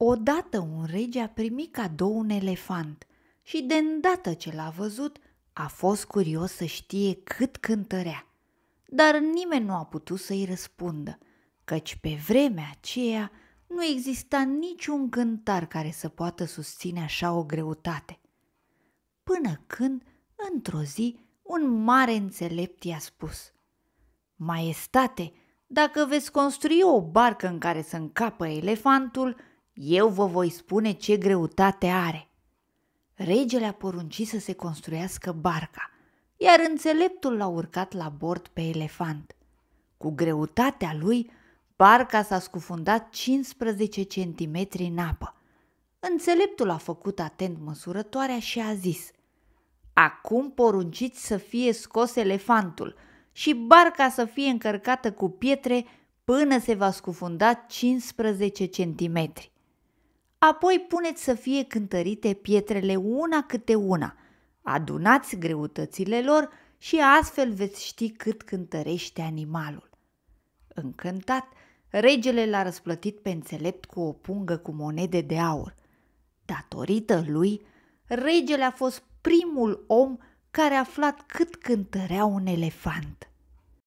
Odată un rege a primit cadou un elefant și de îndată ce l-a văzut, a fost curios să știe cât cântărea. Dar nimeni nu a putut să-i răspundă, căci pe vremea aceea nu exista niciun cântar care să poată susține așa o greutate. Până când, într-o zi, un mare înțelept i-a spus Maestate, dacă veți construi o barcă în care să încapă elefantul, eu vă voi spune ce greutate are. Regele a poruncit să se construiască barca, iar înțeleptul l-a urcat la bord pe elefant. Cu greutatea lui, barca s-a scufundat 15 centimetri în apă. Înțeleptul a făcut atent măsurătoarea și a zis Acum porunciți să fie scos elefantul și barca să fie încărcată cu pietre până se va scufunda 15 centimetri. Apoi puneți să fie cântărite pietrele una câte una. Adunați greutățile lor și astfel veți ști cât cântărește animalul. Încântat, regele l-a răsplătit pe înțelept cu o pungă cu monede de aur. Datorită lui, regele a fost primul om care a aflat cât cântărea un elefant.